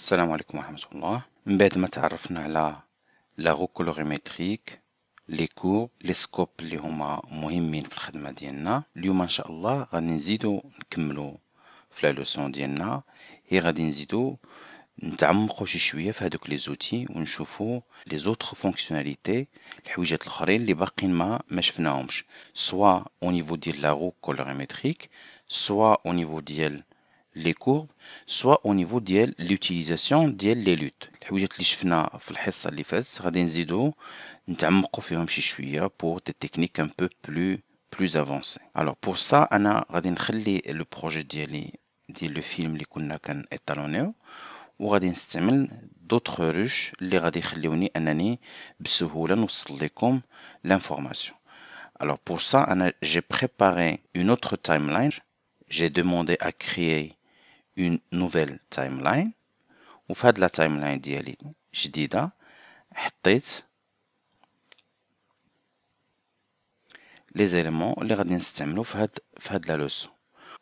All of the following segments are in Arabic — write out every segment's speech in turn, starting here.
السلام عليكم ورحمة الله من بعد ما تعرفنا على لا غوكولوريمتريك لي كور لي سكوب اللي هما مهمين في الخدمة ديالنا اليوم ان شاء الله غادي نزيدو نكملو في لا لوسون ديالنا هي غادي نزيدو نتعمقو شي شويه في هادوك لي زوتي ونشوفو لي زوتر فونكسيوناليتي الحويجات الاخرين اللي باقيين ما ما شفناهمش سوا او نيفو ديال لا غوكولوريمتريك سوا او نيفو ديال les courbes, soit au niveau de l'utilisation de les luttes. Les objets que nous avons fait, nous avons pour des techniques un peu plus, plus avancées. Alors pour ça, nous avons fait le projet de le film qui nous a fait étalonner. Ou nous avons d'autres ruches qui nous ont fait une année pour nous donner l'information. Alors pour ça, j'ai préparé une autre timeline. J'ai demandé à créer une nouvelle timeline ou faire la timeline d'Yali. Je dis là, les éléments, les radins stemlo faire de la leçon.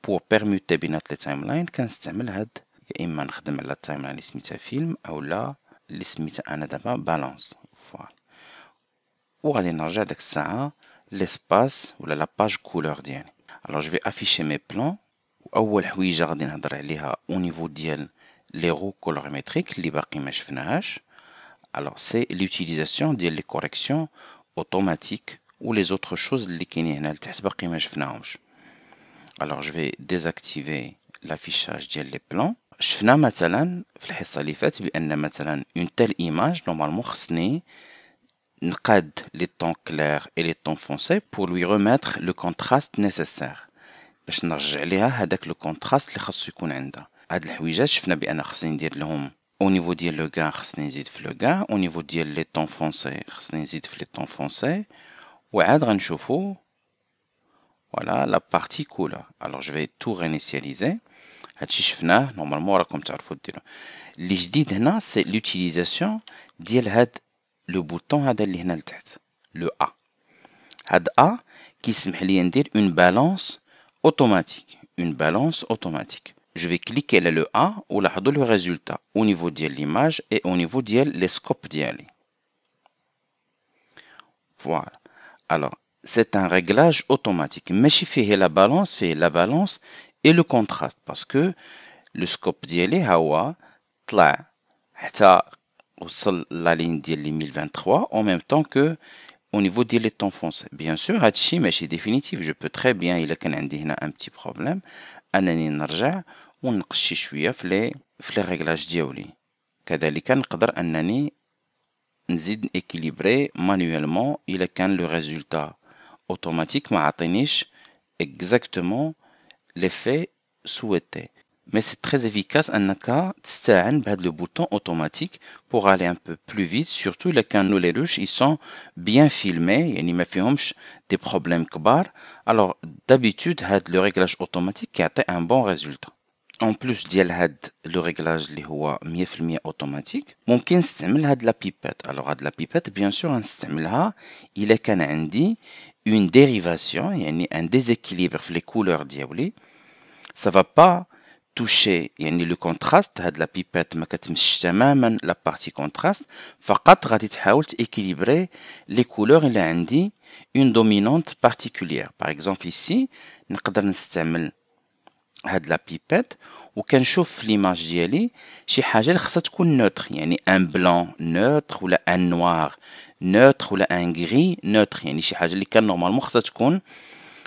Pour permuter bien la timeline, quand stemmel had, il m'a redemé la timeline, il s'est film, ou là, il s'est anadama balance. Voilà. Ou à l'énergie avec ça, hein, l'espace ou la page couleur d'Yali. Alors je vais afficher mes plans au niveau des les roues colorimétriques, Alors, c'est l'utilisation des corrections automatiques ou les autres choses qui sont pas Alors, je vais désactiver l'affichage des plans. Je vais faire une telle image normalement xénie. les tons clairs et les tons foncés pour lui remettre le contraste nécessaire. باش نرجع ليها هذاك لو كونتراست اللي خاصو يكون عندها هاد الحويجات شفنا بان خاصني ندير لهم او نيفو ديال لو غان خاصني نزيد في لو غان او نيفو ديال لي طون فونسي خاصني نزيد في لي طون فونسي وعاد غنشوفو فوالا لا بارتي كولور الوغ جو في تو رينيسياليزي هادشي شفناه نورمالمون راكم تعرفوا ديرو لي جديد هنا سي لوتيليزاسيون ديال هاد لو بوتون هذا اللي هنا لتحت لو ا هاد ا كيسمح لي ندير اون بالونس automatique, une balance automatique. Je vais cliquer le A ou là le résultat au niveau de l'image et au niveau de scopes Voilà. Alors, c'est un réglage automatique. Mais je fais la balance, fait la balance et le contraste parce que le scope est hawa طلع au la ligne ديال 1023 en même temps que au niveau de français bien sûr, mais c'est définitif. Je peux très bien, il y un petit problème, انني un on شويه في équilibrer manuellement il y le résultat automatique ma exactement l'effet souhaité mais c'est très efficace en cas de le bouton automatique pour aller un peu plus vite, surtout les canaux les ruches ils sont bien filmés et ni pas des problèmes kbar. Alors d'habitude, le réglage automatique qui a un bon résultat. En plus, il had le réglage qui est mieux automatique. On peut utiliser la pipette. Alors, la pipette, bien sûr, on hein, là Il est qu'on a dit une dérivation, un déséquilibre les couleurs diaboliques. Ça va pas توشي يعني لو كونتراست هاد لا بيبات ما كتمشش تماما لا بارتي كونتراست فقط غادي تحاول تيكيليبري لي كولور اللي عندي اون دومينونت بارتيكولير باغ اكزومبل ايسي نقدر نستعمل هاد لا بيبات وكنشوف في ليماج ديالي شي حاجه اللي خاصها تكون نوتر يعني ان بلون نوتر ولا ان نوار نوتر ولا ان غري نوتر يعني شي حاجه اللي كان نورمالمون خاصها تكون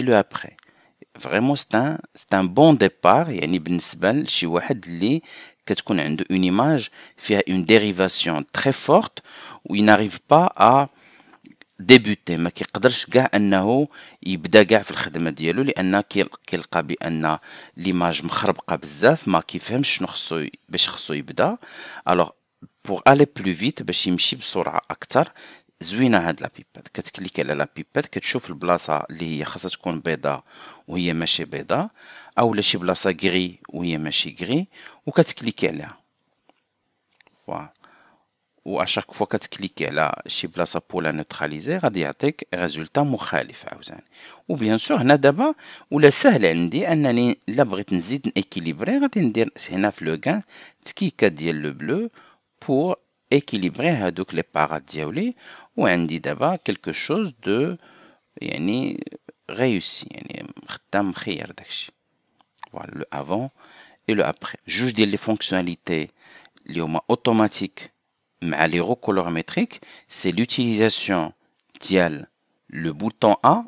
et le après فريمون ستا ستا ان بون ديبار يعني بالنسبه لشي واحد اللي كتكون عنده اون ايماج فيها اون ديريفاسيون تري فورت و يناريف با ا ديبوتي ما كيقدرش كاع انه يبدا كاع في الخدمه ديالو لان كيلقى بان ليماج مخربقه بزاف ما كيفهمش شنو خصو باش خصو يبدا الوغ بوغ الي بلو فيت باش يمشي بسرعه اكثر زوينه هاد لا بيباد كتكليكي على لا بيباد كتشوف البلاصه اللي هي خاصها تكون بيضاء وهي ماشي بيضاء اولا شي بلاصه غري وهي ماشي غري وكتكليكي عليها فوا اشاك فوا كتكليكي على شي بلاصه بولا نوتراليزي غادي يعطيك ريزولتا مخالف عاوتاني بيان سور هنا دابا ولا سهل عندي انني لا بغيت نزيد نيكيليبري غادي ندير هنا في لو كان تكيكه ديال لو بلو بور ايكيليبري هادوك لي باغات ديالي Où on dit d'abord quelque chose de, réussi, Voilà le avant et le après. Juge des les fonctionnalités, les au moins automatiques, mais à l'érocolorimétrique, c'est l'utilisation du le bouton A,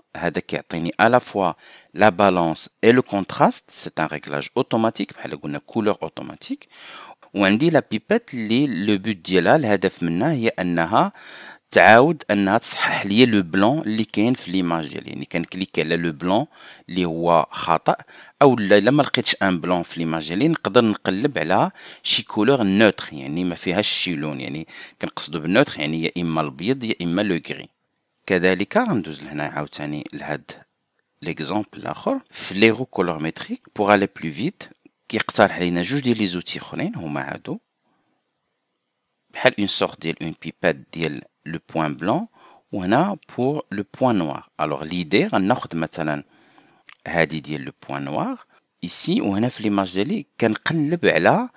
qui aini à la fois la balance et le contraste, c'est un réglage automatique, la une couleur automatique. Où dit la pipette, le but de la défmena تعاود انها تصحح لي لو بلون اللي كاين في ليماج ديالي يعني كنكليك على لو بلون اللي هو خطا او لا الا ما لقيتش ان بلون في ليماج ديالي نقدر نقلب على شي كولور نوتر يعني ما فيهاش شي لون يعني كنقصدو بالنوتر يعني يا اما الابيض يا اما لو غري كذلك غندوز لهنا عاوتاني لهاد ليكزامبل الاخر في ليرو كولورميتريك بوغ الي بلو فيت كيقترح علينا جوج ديال لي زوتي اخرين هما هادو بحال اون سورت ديال اون بيبات ديال لو بوان بلون وهنا بور لو بوان نوار الوغ ليدي غناخد مثلا هادي ديال لو بوان نوار ايسي a في ليماج ديالي كنقلب على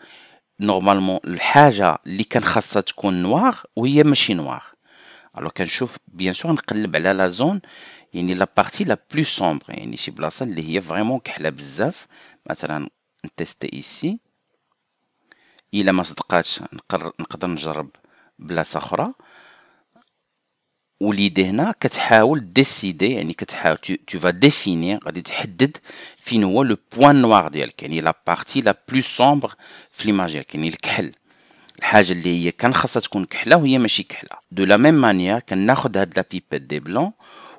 نورمالمون الحاجه اللي كان خاصها تكون نوار وهي ماشي نوار الوغ كنشوف بيان sûr نقلب على لا زون يعني لا بارتي لا بلو سومبر يعني شي بلاصه اللي هي فريمون كحله بزاف مثلا نتيستي ايسي الا ما صدقاتش نقدر نجرب بلاصه اخرى وليدي هنا كتحاول ديسيدي يعني كتحاول تو فا ديفيني غادي تحدد فين هو لو بوان نوار ديالك يعني لا بارتي لا بلو سومبر في ليماج ديالك يعني الكحل الحاجه اللي هي كان خاصها تكون كحله وهي ماشي كحله دو لا ميم مانيير كناخذ هاد لا بيبيت دي بلون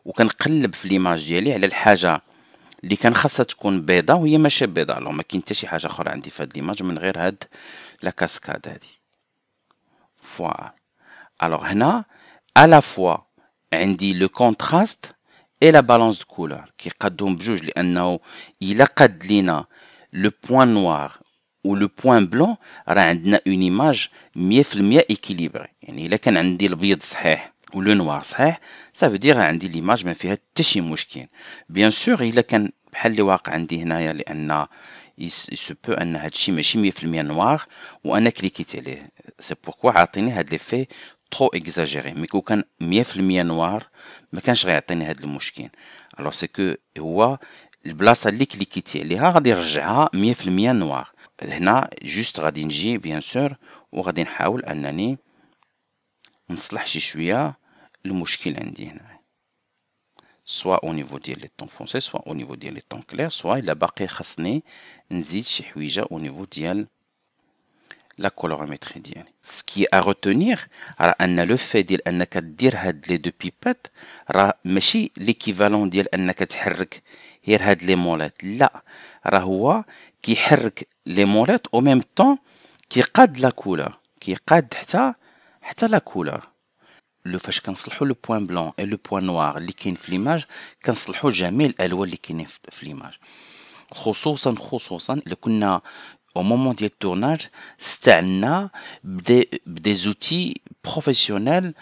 وكنقلب في ليماج ديالي على الحاجه اللي كان خاصها تكون بيضه وهي ماشي بيضه لو ما كاين حتى شي حاجه اخرى عندي في هاد ليماج من غير هاد لا كاسكاد هادي فوالا الوغ هنا à la fois عندي لو كونتراست اي لا بالونس دو كولور كيقادوهم بجوج لانه الا قاد لينا لو بوين نوار و لو بوين بلون راه عندنا اون ايماج 100% ايكيليبري يعني الا كان عندي البيض صحيح و لو نوار صحيح سا فو عندي ليماج ما فيها حتى شي مشكل بيان سور الا كان بحال اللي واقع عندي هنايا لان يس بو ان هادشي ماشي 100% نوار وانا كليكيت عليه سي بوركوا عاطيني هاد لي في ترو اكزاجيري مي كو كان 100% نوار ما كانش غيعطيني هذا المشكل سي سكو هو البلاصه اللي كليكيتي عليها غادي نرجعها 100% نوار هنا جوست غادي نجي بيان سور وغادي نحاول انني نصلح شي شويه المشكل عندي هنا سواء او نيفو ديال لي طون فونسي سواء او نيفو ديال لي طون كلير سواء الا باقي خاصني نزيد شي حويجه او نيفو ديال لا كولوغوميتري ديالي سكي ا روتونيغ راه ان لو في ديال انك دير هاد لي دو بيبات راه ماشي ليكيفالون ديال انك تحرك غير هاد لي مولات لا راه هو كيحرك لي مولات او ميم طون كيقاد لا كولور كيقاد حتى حتى لا كولور لو فاش كنصلحو لو بوان بلون اي لو بوان نوار اللي كاين في ليماج كنصلحو جميع الالوان اللي كاينين في ليماج خصوصا خصوصا الا كنا au moment du tournage, Stana des, des outils professionnels,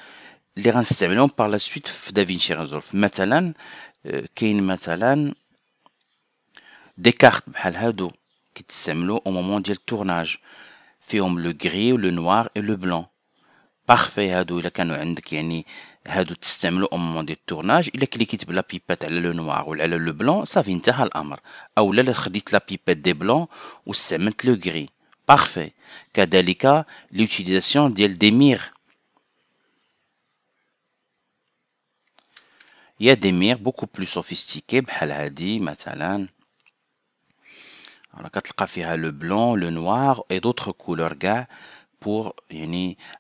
les renseignements par la suite de Vinci Resolve. il y euh, a des cartes, Bhalhado, qui t'semblent au moment du tournage. Fait le gris, le noir et le blanc. Parfait, Hado, il a qu'un Hé, du simple au moment du tournage, il a cliqué sur la pipette, le noir ou le blanc, ça vient à l'amer. Au lieu de redire la pipette de blanc ou simplement le gris, parfait. Qu'à cela ne tienne, l'utilisation des mires. Il y a des mires beaucoup plus sophistiquées, parle pas de ça. Alors, quand le café le blanc, le noir et d'autres couleurs, pour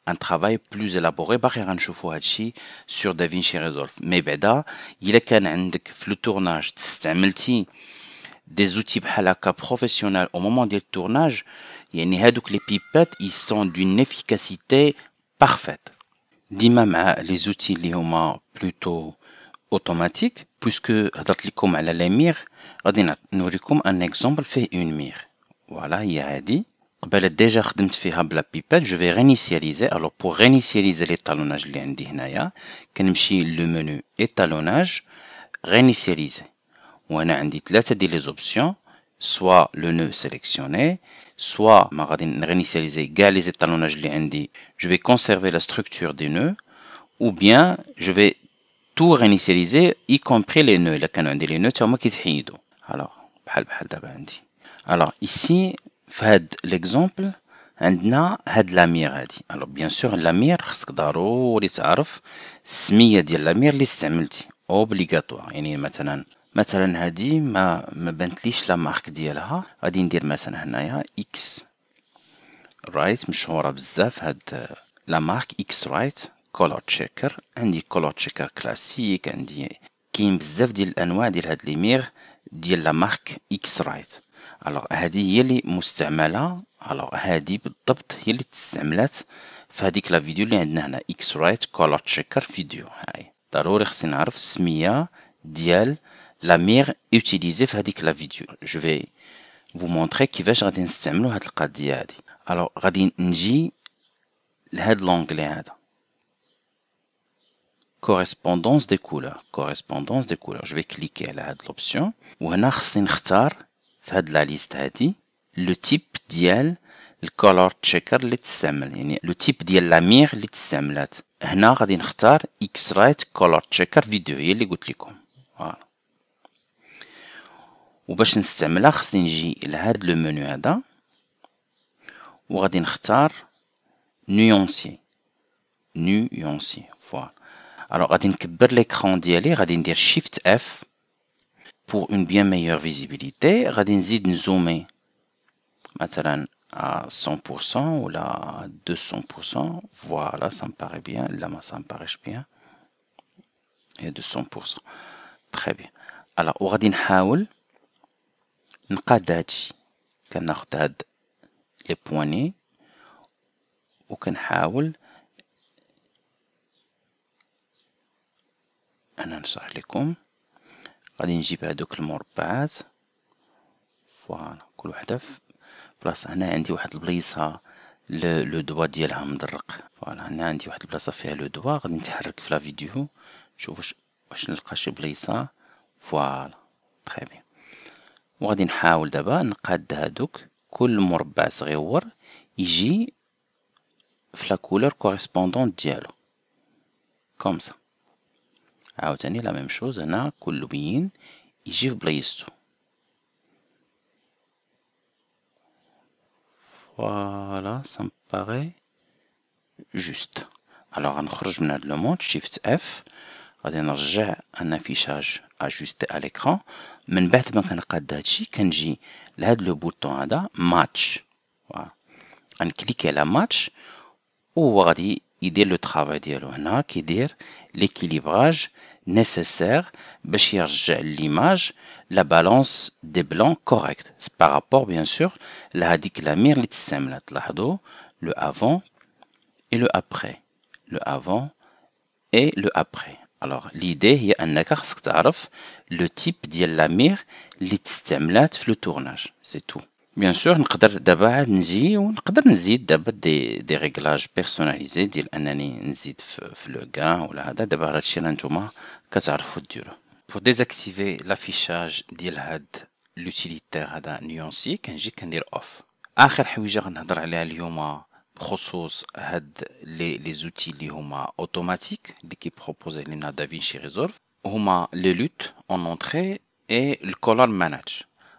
un travail plus élaboré باقي غنشوفوا هادشي sur DaVinci Resolve mais il il est quand في le tournage des outils professionnels au moment du tournage يعني les pipettes ils sont d'une efficacité parfaite les outils sont plutôt automatiques puisque هضرت لكم les un exemple fait une mire voilà y a dit je vais réinitialiser. Alors pour réinitialiser l'étalonnage, le menu étalonnage, réinitialiser. On a les options, soit le nœud sélectionné, soit réinitialiser les étalonnages. Je vais conserver la structure des nœuds, ou bien je vais tout réinitialiser, y compris les nœuds. Les nœuds, Alors, alors ici, فهاد ليكزومبل عندنا هاد لامير هادي الو بيان سور لامير خصك ضروري تعرف السميه ديال لامير اللي استعملتي اوبليغاتوار يعني مثلا مثلا هادي ما ما بانتليش لا مارك ديالها غادي ندير مثلا هنايا اكس رايت مشهوره بزاف هاد لا مارك اكس رايت كولور تشيكر عندي كولور تشيكر كلاسيك عندي كاين بزاف ديال الانواع ديال هاد ليمير ديال لا مارك اكس رايت الوغ هادي هي اللي مستعمله الوغ هادي بالضبط هي اللي تستعملات في هذيك لا فيديو اللي عندنا هنا اكس رايت كولر تشيكر فيديو هاي ضروري خصني نعرف السميه ديال لا ميغ يوتيليزي في هذيك لا فيديو جو في فو مونتري كيفاش غادي نستعملو هاد القضيه هادي الوغ غادي نجي لهاد لونغلي هذا correspondance des couleurs correspondance des couleurs je vais cliquer على هاد ou un خصني نختار في هاد لا ليست هادي لو تيب ديال الكولور تشيكر اللي تستعمل يعني لو تيب ديال لاميغ اللي تستعملات هنا غادي نختار اكس رايت كولور تشيكر فيديو هي اللي قلت لكم فوالا وباش نستعملها خصني نجي لهاد لو منو هذا وغادي نختار نيونسي نيونسي فوالا الوغ غادي نكبر ليكرون ديالي غادي ندير شيفت اف pour une bien meilleure visibilité, غادي نزيد zoomer à 100% ou à 200%. Voilà, ça me paraît bien. Là, ça me paraît bien. Et 200%. Très bien. Alors, on va نحاول نقاد هادشي les les لي بواني انا نشرح غادي نجيب هادوك المربعات فوالا كل وحده بلاصه هنا عندي واحد البليصه لو دوا ديالها مدرق فوالا هنا عندي واحد البلاصه فيها لو دوا غادي نتحرك في لا فيديو نشوف واش واش نلقى شي بليصه فوالا تري بيان وغادي نحاول دابا نقاد هادوك كل مربع صغيور يجي في لا كولور كوريسبوندون ديالو كوم سا Autant obtenir la même chose, on a Voilà, ça me paraît juste. Alors, en le monde, Shift F, on a un affichage ajusté à l'écran. bouton match. On clique la match ou on l'idée le travail de qui l'équilibrage nécessaire beshirge l'image la balance des blancs correcte par rapport bien sûr la qui mire qui de l'ardo le avant et le après le avant et le après alors l'idée est y a le type dit mire litzemla de le tournage c'est tout بيان سور نقدر دابا عاد نجي ونقدر نزيد دابا دي دي ريغلاج بيرسوناليزي ديال انني نزيد في لو كان ولا هذا دابا هذا الشيء راه نتوما كتعرفوا ديروه بور ديزاكتيفي لافيشاج ديال هاد لوتيليتير هذا نيونسي كنجي كندير اوف اخر حويجه غنهضر عليها اليوم بخصوص هاد لي لي زوتي اللي هما اوتوماتيك اللي بروبوزي لينا دافينشي ريزولف هما لي لوت اون اونتري اي الكولور ماناج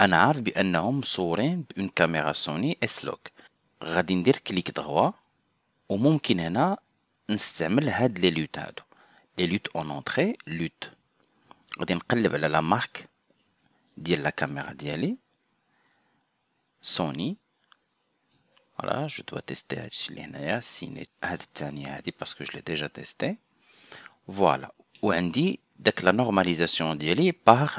On a un homme une caméra Sony S-Log. On va clic droit. Et on lutte. en entrée. Lutte. la marque de la caméra Sony. Voilà, je dois tester. Si c'est parce que je l'ai déjà testé. Voilà. On dit la normalisation par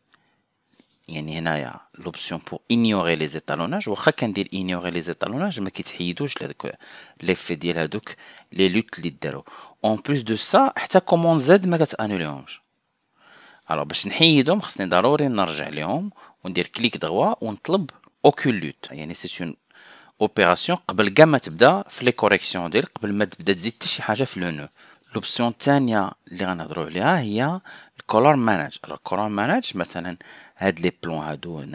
يعني هنايا لوبسيون بور اينيوري لي زيتالوناج واخا كندير اينيوري لي زيتالوناج ما كيتحيدوش لهذوك ليفي ديال هذوك لي لوت اللي دارو اون بلوس دو سا حتى كومون زد ما كاتانوليهمش الو باش نحيدهم خصني ضروري نرجع ليهم وندير كليك دغوا ونطلب اوكول لوت يعني سي اون اوبيراسيون قبل كاع ما تبدا في لي كوريكسيون ديال قبل ما تبدا تزيد حتى شي حاجه في لو نو l'option dernière que nous allons voir est le color manage alors color manage par exemple les plans que nous avons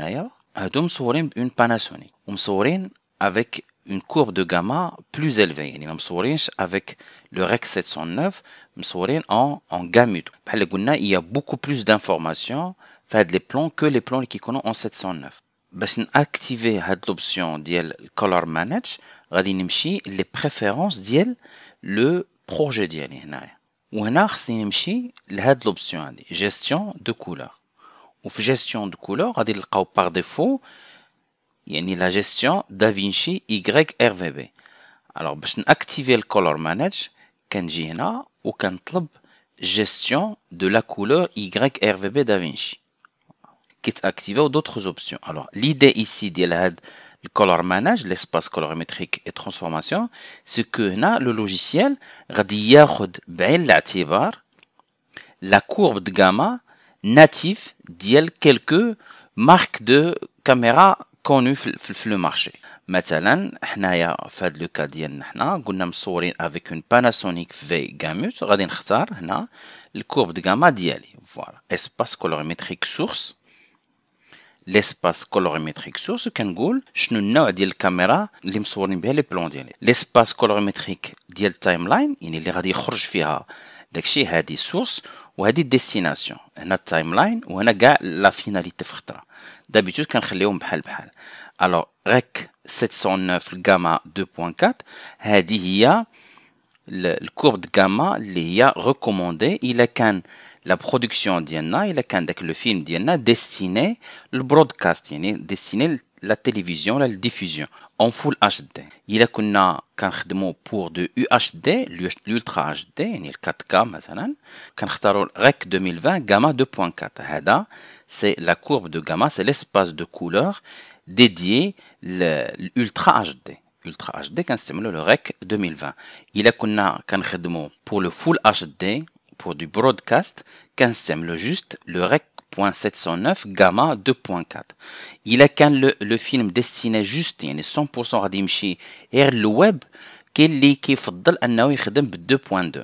nous avons des une panasonic nous avons avec une courbe de gamma plus élevée nous avons des avec le rec 709 nous avons en gamut il y a beaucoup plus d'informations dans les plans que les plans qui sont en 709 si nous activons l'option option dite color manage dans les préférences le projet ici. Où on a l'option une de gestion de couleur. ou gestion de couleur, à par défaut, il y la gestion Davinci YRGB. Alors, pour activer le color manage, qu'en dit-on ou gestion de la couleur YRGB Davinci, qu'est-ce activer d'autres options. Alors, l'idée ici, c'est de color manage, l'espace colorimétrique et transformation, ce que le logiciel va la courbe de gamma native d'il quelques marques de caméra connues sur le marché. مثلا حنايا في هذا لو كا ديالنا حنا قلنا مصورين افيك اون باناسونيك في غاموت غادي نختار هنا الكورب دو غاما ديالي فوالا اسباس كولوريمتريك سورس ليسباس كولوريمتريك سورس كنقول شنو النوع ديال الكاميرا اللي مصورين بها لي بلون ديالي ليسباس كولوريمتريك ديال التايم لاين يعني اللي غادي يخرج فيها داكشي هادي سورس وهادي ديستيناسيون هنا التايم لاين وهنا كاع لا فيناليتي في خطره دابيتوت كنخليهم بحال بحال الوغ ريك 709 الجاما 2.4 هادي هي le, courbe de gamma les a recommandé il est qu'un la production d'Yenna, il est qu'un le film d'Yenna destiné le broadcast dessiner destiné la télévision la diffusion en full HD il a qu'on a pour de UHD l'ultra HD yani le 4K مثلا rec 2020 gamma 2.4 c'est la courbe de gamma c'est l'espace de couleur dédié l'ultra HD Ultra HD كنستعملوا le Rec 2020 a كنا كنخدموا pour le full HD pour du broadcast le juste le rec 709 gamma 2.4 y كان le, le film destiné justin يعني 100% غادي يمشي غير web كاين اللي كيفضل انه يخدم ب 2.2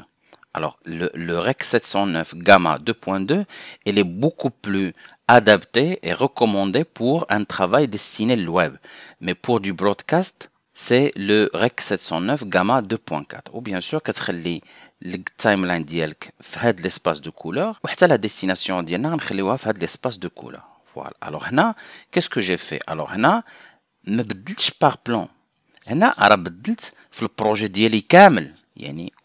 Alors, le, Rec.709 REC 709 Gamma 2.2, il est beaucoup plus adapté et recommandé pour un travail destiné le web. Mais pour du broadcast, c'est le REC 709 gamma 2.4. Ou bien sûr, quand les le timeline d'ielk fait l'espace de couleur, ou la destination d'ielk, on l'espace de couleur. Voilà. Alors, qu'est-ce que j'ai fait? Alors, là, je par plan. Là, je suis le projet d'ielk, à dire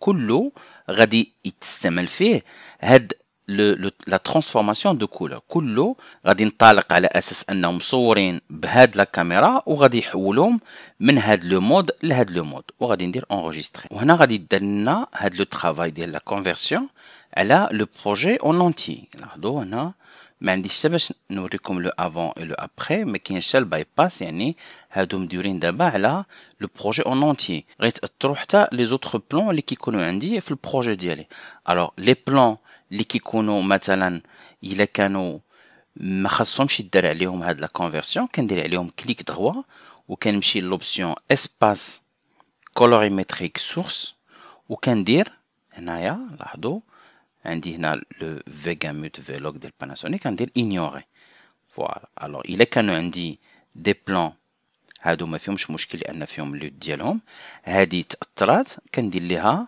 que tout le monde لو لو لا ترانسفورماسيون دو كولور كله غادي نطلق على اساس انهم مصورين بهاد لا كاميرا وغادي يحولهم من هاد لو مود لهاد لو مود وغادي ندير انغيستري وهنا غادي يدير لنا هاد لو ترافاي ديال لا كونفيرسيون على لو بروجي اون اونتي لاحظوا هنا ما عنديش حتى باش نوريكم لو افون و لو ابخي ما كاينش الباي باس يعني هادو مديرين دابا على لو بروجي اون اونتي غيتاثروا حتى لي زوتر بلون اللي كيكونوا عندي في البروجي ديالي الوغ لي بلون اللي كيكونوا مثلا الا كانوا ما خاصهمش يدار عليهم هاد لا كونفيرسيون كندير عليهم كليك دغوا وكنمشي لوبسيون اسباس كولوريمتريك سورس وكندير هنايا لاحظوا عندي هنا لو فيغاموت فيلوغ ديال باناسونيك كندير ايغنوري فوالا الوغ الا كانوا عندي دي بلان هادو ما فيهمش مشكل لان فيهم اللود ديالهم هادي تاثرات كندير ليها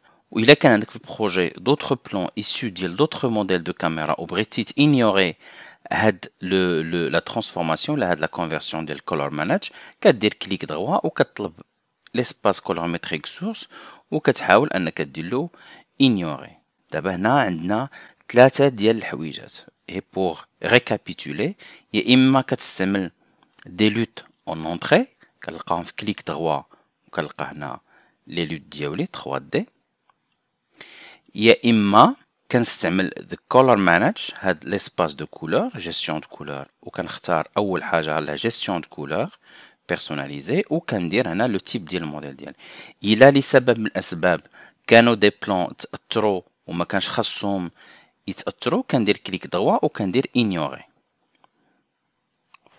il y a qu'un projet d'autres plans issus d'autres modèles de caméra ou Britit ignorer le, le, la transformation, la, la conversion du color manage, dire clic droit ou qu'à l'espace colorimétrique source ou كتحاول انك دير له ignorer. دابا هنا عندنا ثلاثه ديال الحويجات et pour récapituler, il y a imma كتستعمل des luttes en entrée, كنلقاهم في كليك droit ou كنلقى هنا les luttes ديالي 3D يا اما كنستعمل ذا كولور مانج هاد ليسباس دو كولور جيستيون دو كولور وكنختار اول حاجه على جيستيون دو كولور بيرسوناليزي وكندير هنا لو تيب ديال الموديل ديالي الا لسبب من الاسباب كانوا دي بلان تاثروا وما كانش خاصهم يتاثروا كندير كليك دغوا وكندير انيوري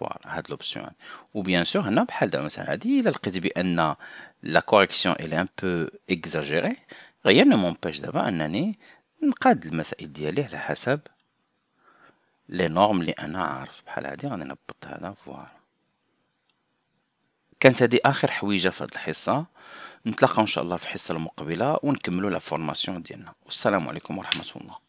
فوالا هاد لوبسيون وبيان سور هنا بحال دابا مثلا هادي الا لقيت بان لا كوريكسيون الي ان بو اكزاجيري غيرنا مونباج دابا انني نقاد المسائل ديالي على حسب لي نورم اللي انا عارف بحال هادي غادي نبط هذا فوالا كانت هادي اخر حويجه في هاد الحصه نتلاقاو ان شاء الله في الحصه المقبله ونكملوا لا فورماسيون ديالنا والسلام عليكم ورحمه الله